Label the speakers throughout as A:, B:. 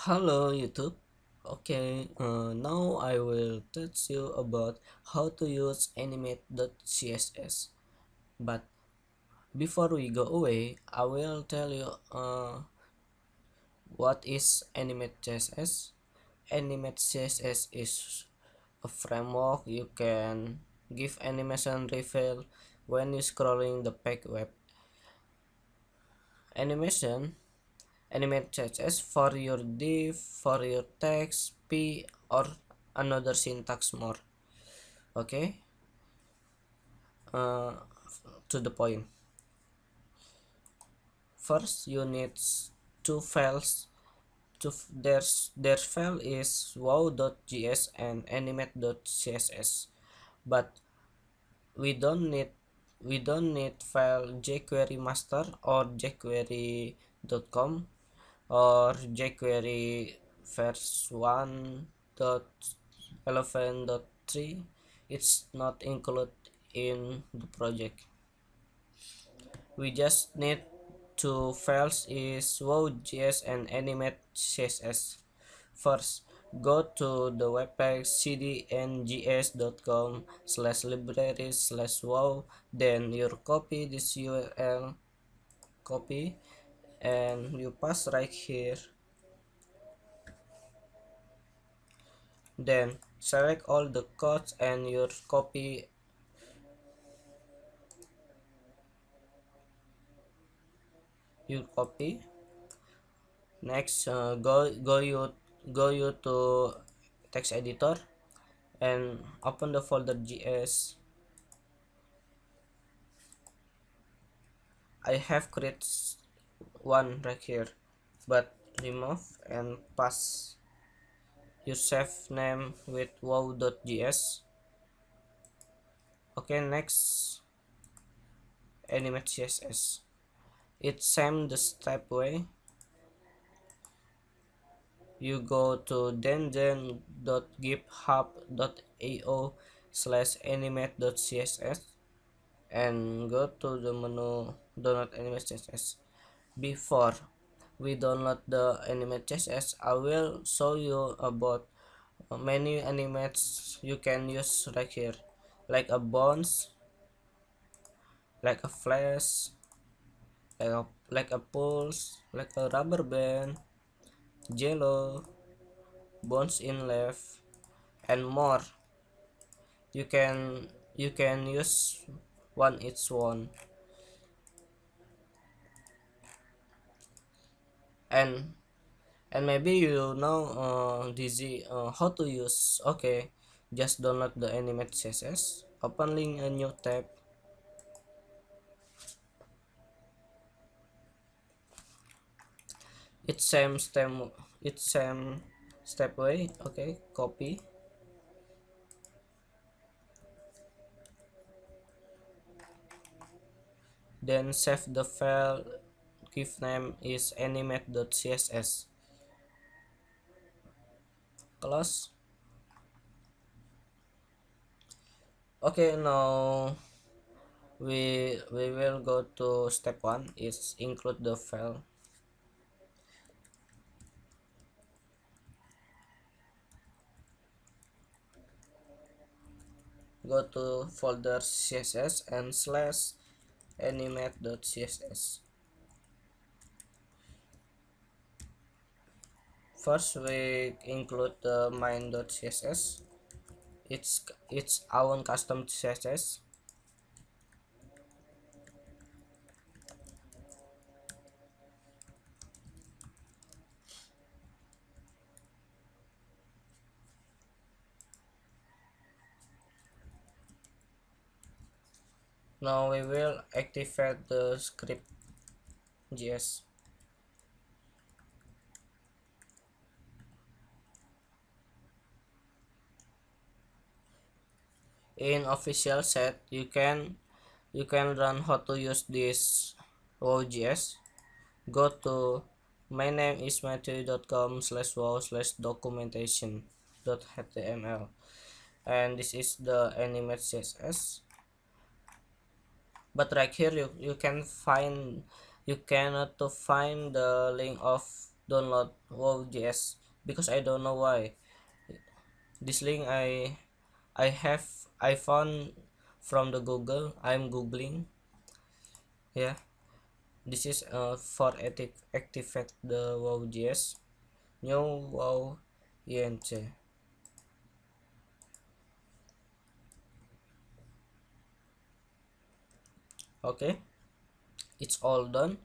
A: Hello YouTube. Okay, uh, now I will teach you about how to use animate.css. But before we go away, I will tell you uh, what is animate.css. Animate.css is a framework you can give animation reveal when you scrolling the page web. Animation animate CSS for your div, for your text, p or another syntax more. Okay. Uh, to the point. First, you need two files. To there's their file is wow.js and animate.css, but we don't need we don't need file jQuery master or jQuery.com or jQuery verse 1 dot elephant dot 3 it's not included in the project we just need two files is wow.js and animate.css first go to the webpage cdngs.com slash libraries slash wow then you copy this url copy and you pass right here then select all the codes and your copy you copy next uh, go go you go you to text editor and open the folder gs i have created one right here but remove and pass your save name with wow.js okay next animate css it's same the step way you go to denden.github.io slash animate.css and go to the menu donut animate css before we download the animate as I will show you about many animates you can use right here like a bones, like a flash like a, like a pulse like a rubber band jello bones in left and more you can you can use one each one and and maybe you know uh, DZ uh, how to use okay just download the animate css open link a new tab it's same step it's same step way okay copy then save the file Give name is animate.css close okay now we we will go to step one is include the file go to folder css and slash animate.css first we include the main.css it's it's our own custom css now we will activate the script js in official set you can you can learn how to use this WoWJS go to my name is matthew.com slash wow slash documentation dot html and this is the animate css but right here you, you can find you cannot to find the link of download wow.js because I don't know why this link I I have I found from the Google I'm googling yeah this is uh, for active activate the Wow JS, new wow ENC okay it's all done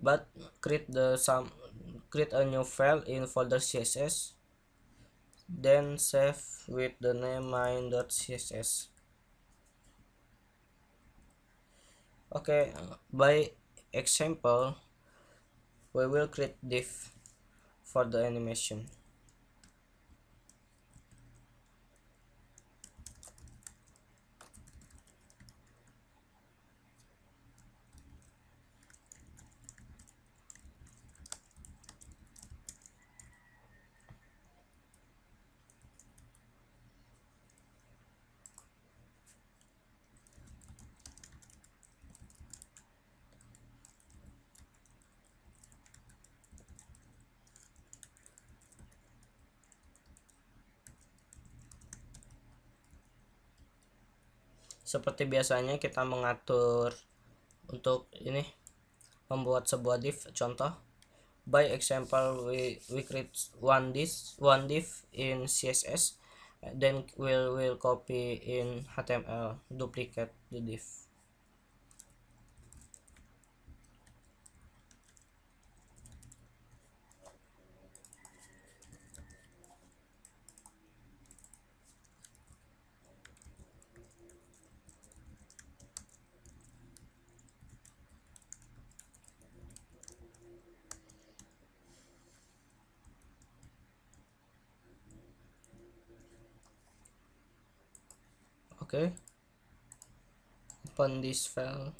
A: but create the some create a new file in folder css then save with the name main.css okay by example we will create div for the animation seperti biasanya kita mengatur untuk ini membuat sebuah div contoh by example we we create one div one div in css then we will copy in html duplicate the div okay open this file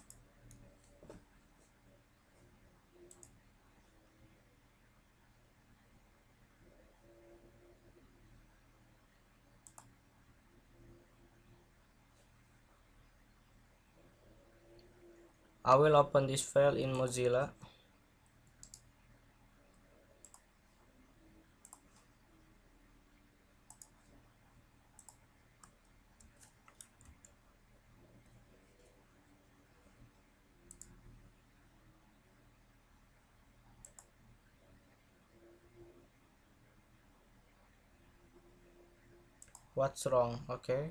A: I will open this file in Mozilla what's wrong okay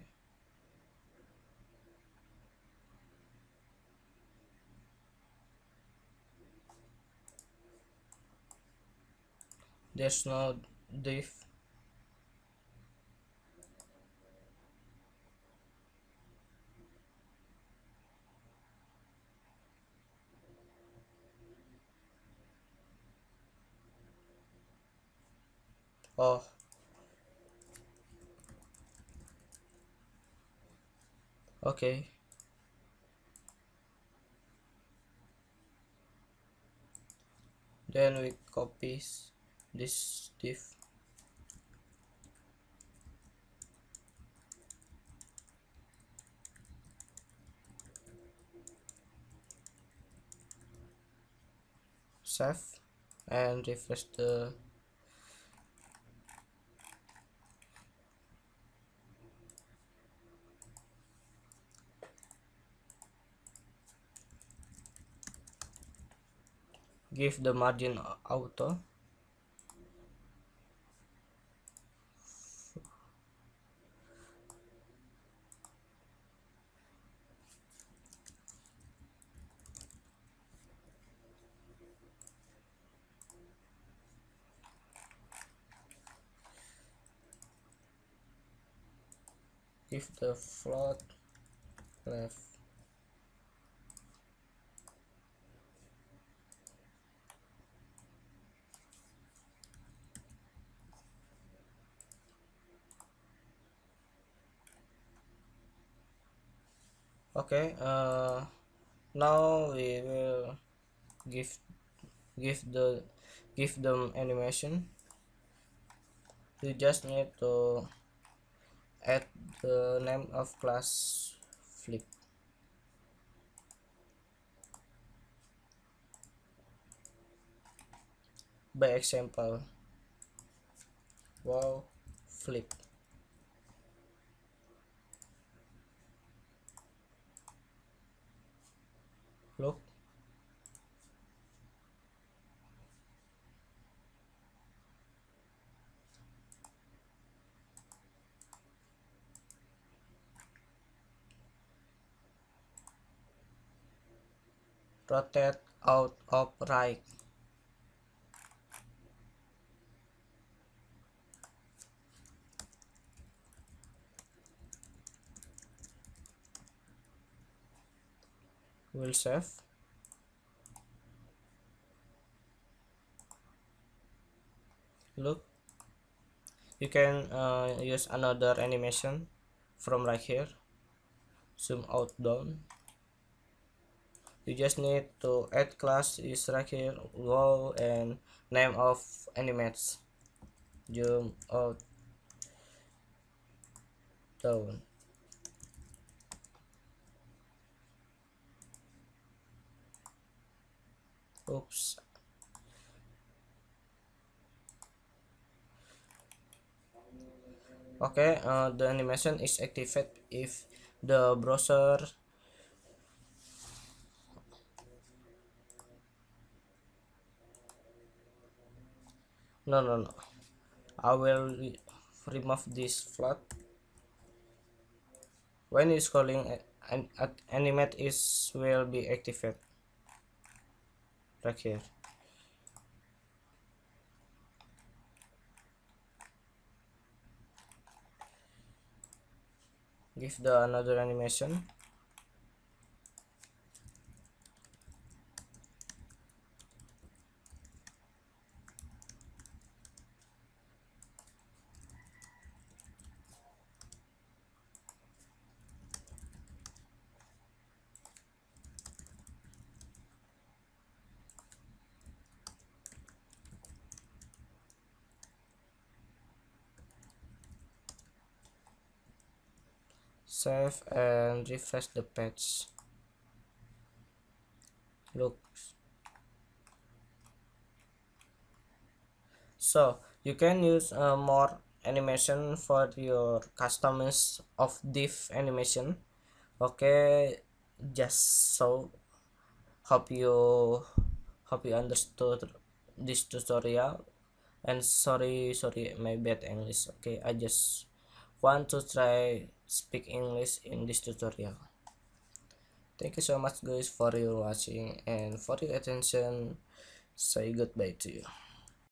A: there's no diff oh okay then we copy this div save and refresh the give the margin auto give the float left okay uh, eh, now we will give give the give them animation you just need to add the name of class flip by example wow flip look rotate out of right we'll save look you can uh, use another animation from right here zoom out down you just need to add class is right here Wall and name of animates zoom out down Oops. Okay, uh, the animation is activated if the browser no no no I will remove this flat. when is calling an, an animate is will be activated Right here. Give the another animation. save and refresh the page Looks. so you can use uh, more animation for your customers of div animation okay just so hope you hope you understood this tutorial and sorry sorry my bad english okay i just want to try speak English in this tutorial. Thank you so much guys for your watching and for your attention. Say goodbye to you.